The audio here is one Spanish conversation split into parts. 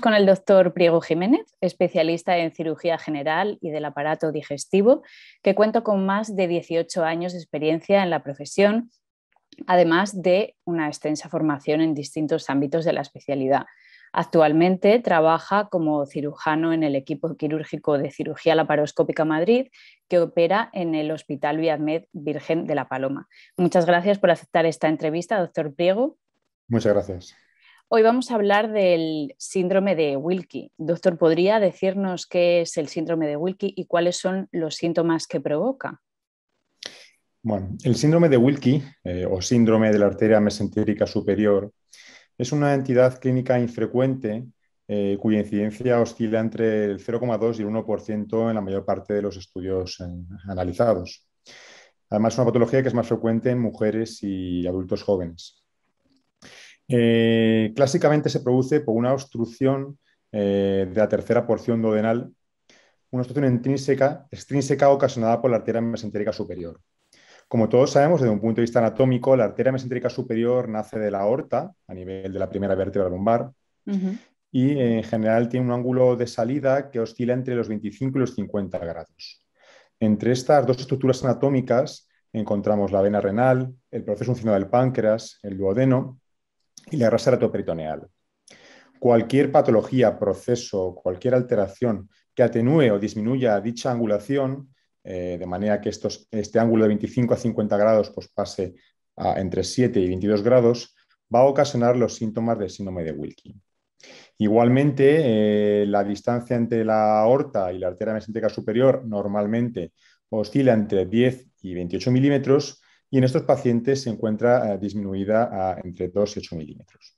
con el doctor Priego Jiménez, especialista en cirugía general y del aparato digestivo, que cuenta con más de 18 años de experiencia en la profesión, además de una extensa formación en distintos ámbitos de la especialidad. Actualmente trabaja como cirujano en el equipo quirúrgico de cirugía laparoscópica Madrid, que opera en el Hospital Viadmed Virgen de la Paloma. Muchas gracias por aceptar esta entrevista, doctor Priego. Muchas gracias. Hoy vamos a hablar del síndrome de Wilkie. Doctor, ¿podría decirnos qué es el síndrome de Wilkie y cuáles son los síntomas que provoca? Bueno, el síndrome de Wilkie eh, o síndrome de la arteria mesentérica superior es una entidad clínica infrecuente eh, cuya incidencia oscila entre el 0,2 y el 1% en la mayor parte de los estudios eh, analizados. Además, es una patología que es más frecuente en mujeres y adultos jóvenes. Eh, clásicamente se produce por una obstrucción eh, de la tercera porción duodenal, una obstrucción intrínseca, extrínseca ocasionada por la arteria mesentérica superior. Como todos sabemos, desde un punto de vista anatómico, la arteria mesentérica superior nace de la aorta, a nivel de la primera vértebra lumbar, y en general tiene un ángulo de salida que oscila entre los 25 y los 50 grados. Entre estas dos estructuras anatómicas encontramos la vena renal, el proceso uncinado del páncreas, el duodeno, y la grasa retroperitoneal. Cualquier patología, proceso, cualquier alteración que atenúe o disminuya dicha angulación, eh, de manera que estos, este ángulo de 25 a 50 grados pues, pase a entre 7 y 22 grados, va a ocasionar los síntomas del síndrome de Wilkie. Igualmente, eh, la distancia entre la aorta y la arteria mesenterica superior normalmente oscila entre 10 y 28 milímetros, y en estos pacientes se encuentra eh, disminuida a entre 2 y 8 milímetros.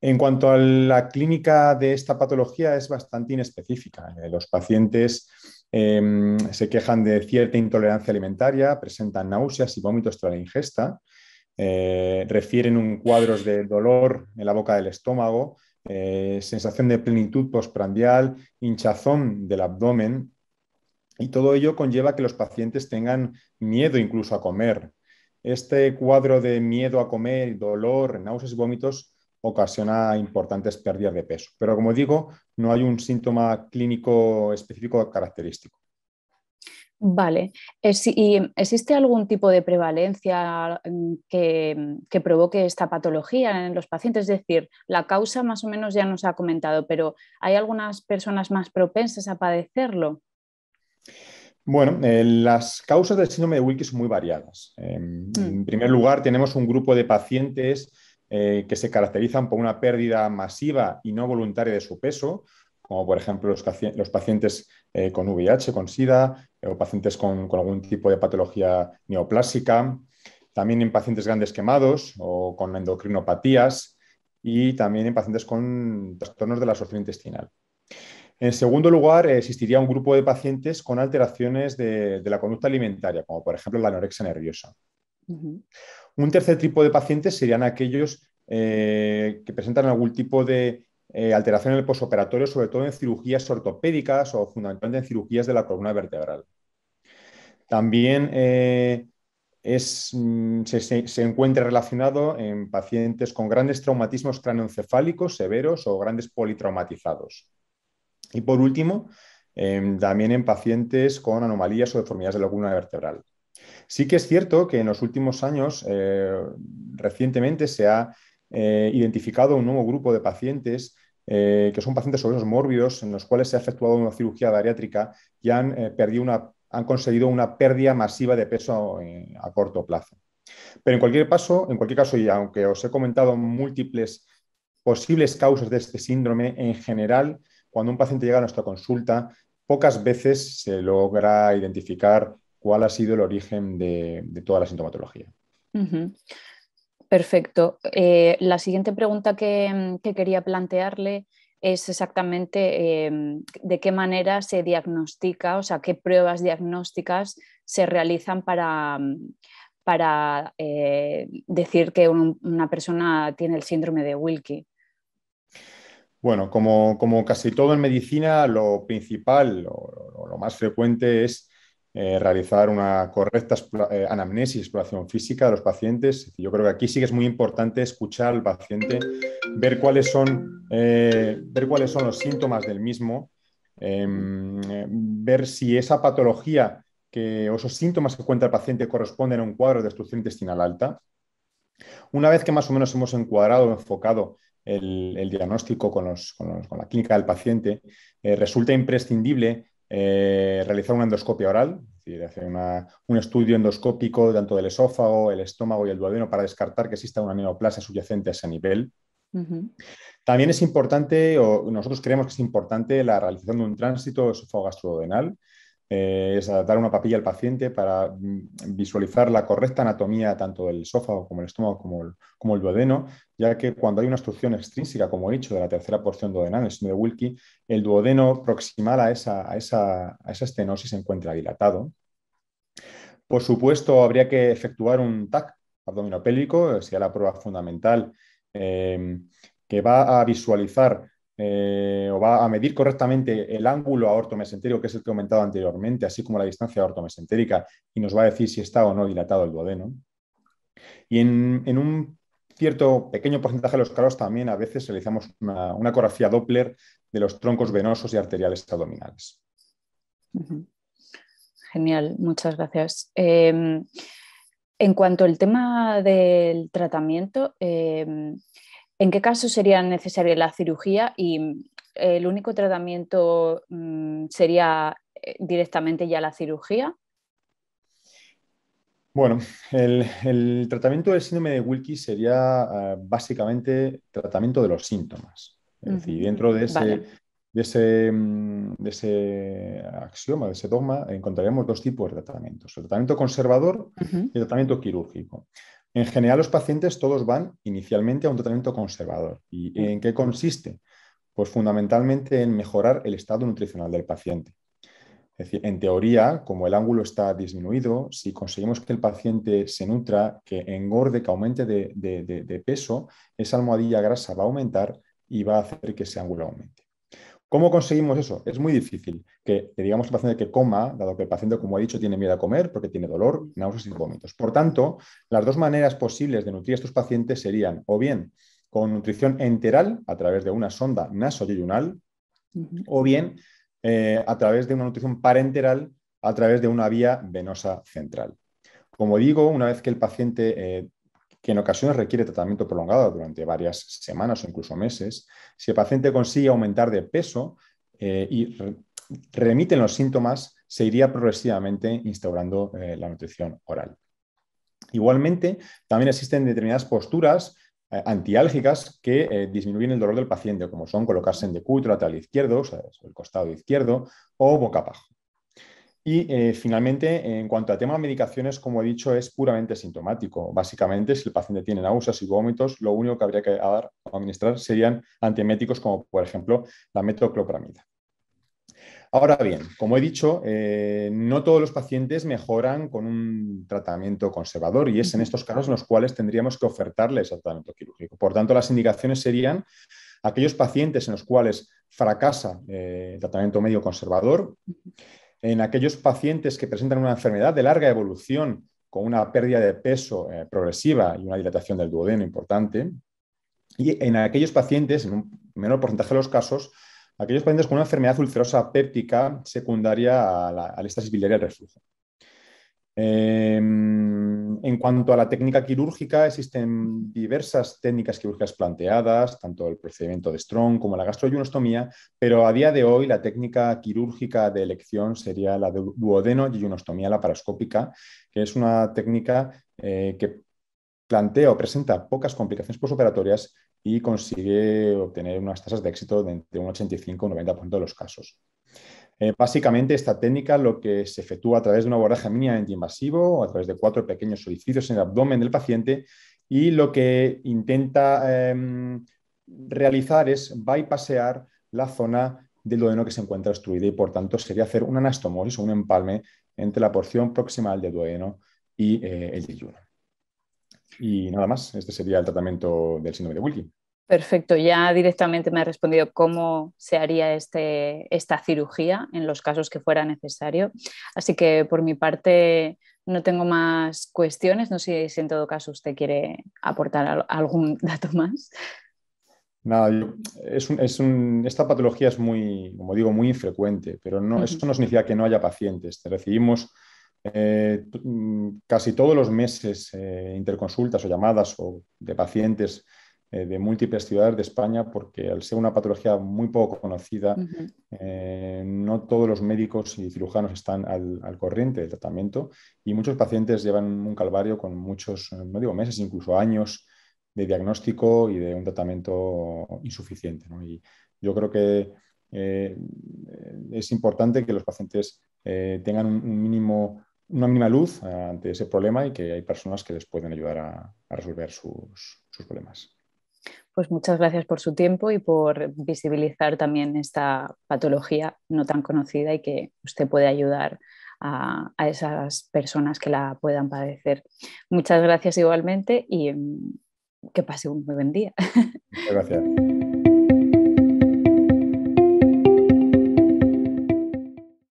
En cuanto a la clínica de esta patología, es bastante inespecífica. Eh, los pacientes em, se quejan de cierta intolerancia alimentaria, presentan náuseas y vómitos tras la ingesta, eh, refieren un cuadros de dolor en la boca del estómago, sensación de plenitud postprandial, hinchazón del abdomen, y todo ello conlleva que los pacientes tengan miedo incluso a comer. Este cuadro de miedo a comer, dolor, náuseas y vómitos ocasiona importantes pérdidas de peso. Pero como digo, no hay un síntoma clínico específico característico. Vale. Eh, ¿Y em, existe algún tipo de prevalencia mm, que, que, provoque esta patología en los pacientes? Es decir, la causa más o menos ya nos ha comentado, pero ¿hay algunas personas más propensas a padecerlo? Bueno, eh, las causas del síndrome de Wilkie son muy variadas. Em, en mm. primer lugar, tenemos un grupo de pacientes eh, que se caracterizan por una pérdida masiva y no voluntaria de su peso, como por ejemplo los, pacientes eh, con VIH, con SIDA, o pacientes con, con, algún tipo de patología neoplásica, también en pacientes grandes quemados o con endocrinopatías, y también en pacientes con trastornos de la absorción intestinal. En segundo lugar, existiría un grupo de pacientes con alteraciones de, la conducta alimentaria, como por ejemplo la anorexia nerviosa. Un tercer tipo de pacientes serían aquellos eh, que presentan algún tipo de eh, alteración en el posoperatorio, sobre todo en cirugías ortopédicas o fundamentalmente en cirugías de la columna vertebral. También eh, mm, se, encuentra relacionado en pacientes con grandes traumatismos craneoencefálicos severos o grandes politraumatizados. Y por último, em, también en pacientes con anomalías o deformidades de la columna vertebral. Sí que es cierto que en los últimos años, eh, recientemente, se ha eh, identificado un nuevo grupo de pacientes eh, que son pacientes sobre los mórbidos en los cuales se ha efectuado una cirugía bariátrica y han, perdido han conseguido una pérdida masiva de peso a corto plazo. Pero en cualquier, paso, en cualquier caso, y aunque os he comentado múltiples posibles causas de este síndrome, en general cuando un paciente llega a nuestra consulta, pocas veces se logra identificar cuál ha sido el origen de, toda la sintomatología. Perfecto. Eh, la siguiente pregunta que, quería plantearle es exactamente em, de qué manera se diagnostica, o sea, qué pruebas diagnósticas se realizan para, para eh, decir que una persona tiene el síndrome de Wilkie. Bueno, como, como, casi todo en medicina, lo principal o lo, más frecuente es eh, realizar una correcta eh, anamnesis y exploración física de los pacientes. Yo creo que aquí sí que es muy importante escuchar al paciente, ver cuáles son, eh, ver cuáles son los síntomas del mismo, em, ver si esa patología que, o esos síntomas que cuenta el paciente corresponden a un cuadro de destrucción intestinal alta. Una vez que más o menos hemos encuadrado, enfocado el, diagnóstico con, la clínica del paciente, eh, resulta imprescindible eh, realizar una endoscopia oral, es decir, hacer un estudio endoscópico tanto del esófago, el estómago y el duodeno para descartar que exista una neoplasia subyacente a ese nivel. También es importante, o nosotros creemos que es importante, la realización de un tránsito esófago eh, es dar una papilla al paciente para mm, visualizar la correcta anatomía tanto del esófago como el estómago como el, duodeno, ya que cuando hay una obstrucción extrínseca, como he dicho, de la tercera porción duodenal, el síndrome de Wilkie, el duodeno proximal a esa, estenosis se encuentra dilatado. Por supuesto, habría que efectuar un TAC abdominopélvico, sería la prueba fundamental eh, que va a visualizar eh, o va a medir correctamente el ángulo aortomesentérico, que es el que he comentado anteriormente, así como la distancia aortomesentérica, y nos va a decir si está o no dilatado el duodeno. Y en, un cierto pequeño porcentaje de los casos también a veces realizamos una, una ecografía Doppler de los troncos venosos y arteriales abdominales. Genial, muchas gracias. Em, en cuanto al tema del tratamiento, em, ¿En qué caso sería necesaria la cirugía y eh, el único tratamiento mm, sería eh, directamente ya la cirugía? Bueno, el, tratamiento del síndrome de Wilkie sería ah, básicamente tratamiento de los síntomas. Es decir, dentro mm, de ese, axioma, de ese dogma, encontraremos dos tipos de tratamientos, el tratamiento conservador y el tratamiento quirúrgico. En general, los pacientes todos van inicialmente a un tratamiento conservador. ¿Y mm. en qué consiste? Pues fundamentalmente en mejorar el estado nutricional del paciente. Es decir, en teoría, como el ángulo está disminuido, si conseguimos que el paciente se nutra, que engorde, que aumente de, de peso, esa almohadilla grasa va a aumentar y va a hacer que ese ángulo aumente. ¿Cómo conseguimos eso? Es muy difícil que, digamos al paciente que coma, dado que el paciente, como he dicho, tiene miedo a comer porque tiene dolor, náuseas y vómitos. Por tanto, las dos maneras posibles de nutrir a estos pacientes serían o bien con nutrición enteral a través de una sonda naso o bien eh, a través de una nutrición parenteral a través de una vía venosa central. Como digo, una vez que el paciente eh, que en ocasiones requiere tratamiento prolongado durante varias semanas o incluso meses, si el paciente consigue aumentar de peso eh, y remiten los síntomas, se iría progresivamente instaurando eh, la nutrición oral. Igualmente, también existen determinadas posturas eh, antiálgicas que disminuyen el dolor del paciente, como son colocarse en decúbito lateral izquierdo, o sea, el costado izquierdo, o boca abajo. Y eh, finalmente, en cuanto al tema de medicaciones, como he dicho, es puramente sintomático. Básicamente, si el paciente tiene náuseas y vómitos, lo único que habría que administrar serían antieméticos como, por ejemplo, la metoclopramida. Ahora bien, como he dicho, eh, no todos los pacientes mejoran con un tratamiento conservador y es en estos casos en los cuales tendríamos que ofertarles el tratamiento quirúrgico. Por tanto, las indicaciones serían aquellos pacientes en los cuales fracasa eh, el tratamiento medio conservador, en aquellos pacientes que presentan una enfermedad de larga evolución con una pérdida de peso eh, progresiva y una dilatación del duodeno importante, y en aquellos pacientes, en un menor porcentaje de los casos, aquellos pacientes con una enfermedad ulcerosa péptica secundaria a la, a la estasis biliaria del reflujo. Em, en cuanto a la técnica quirúrgica, existen diversas técnicas quirúrgicas planteadas, tanto el procedimiento de Strong como la gastroyunostomía, pero a día de hoy la técnica quirúrgica de elección sería la de yunostomía laparoscópica, que es una técnica eh, que plantea o presenta pocas complicaciones postoperatorias y consigue obtener unas tasas de éxito de entre un 85 y un 90% de los casos. Eh, básicamente, esta técnica lo que se efectúa a través de una abordaje mínimamente invasivo, a través de cuatro pequeños orificios en el abdomen del paciente, y lo que intenta em, realizar es bypassear la zona del duodeno que se encuentra obstruida y, por tanto, sería hacer una anastomosis o un empalme entre la porción proximal del duodeno y eh, el yuno Y nada más, este sería el tratamiento del síndrome de Wilkie. Perfecto, ya directamente me ha respondido cómo se haría este, esta cirugía en los casos que fuera necesario. Así que por mi parte no tengo más cuestiones. No sé si en todo caso usted quiere aportar algún dato más. Nada, es un, esta patología es muy, como digo, muy infrecuente, pero no, eso no significa que no haya pacientes. Recibimos eh, mm, casi todos los meses eh, interconsultas o llamadas de pacientes eh, de múltiples ciudades de España, porque al ser una patología muy poco conocida, eh, no todos los médicos y cirujanos están al, corriente del tratamiento y muchos pacientes llevan un calvario con muchos, eh, no digo meses, incluso años de diagnóstico y de un tratamiento insuficiente. Y yo creo que es importante que los pacientes tengan un, mínimo una mínima luz ante ese problema y que hay personas que les pueden ayudar a, resolver sus problemas. Pues muchas gracias por su tiempo y por visibilizar también esta patología no tan conocida y que usted puede ayudar a, a esas personas que la puedan padecer. Muchas gracias igualmente y mm, que pase un muy buen día. Muchas gracias.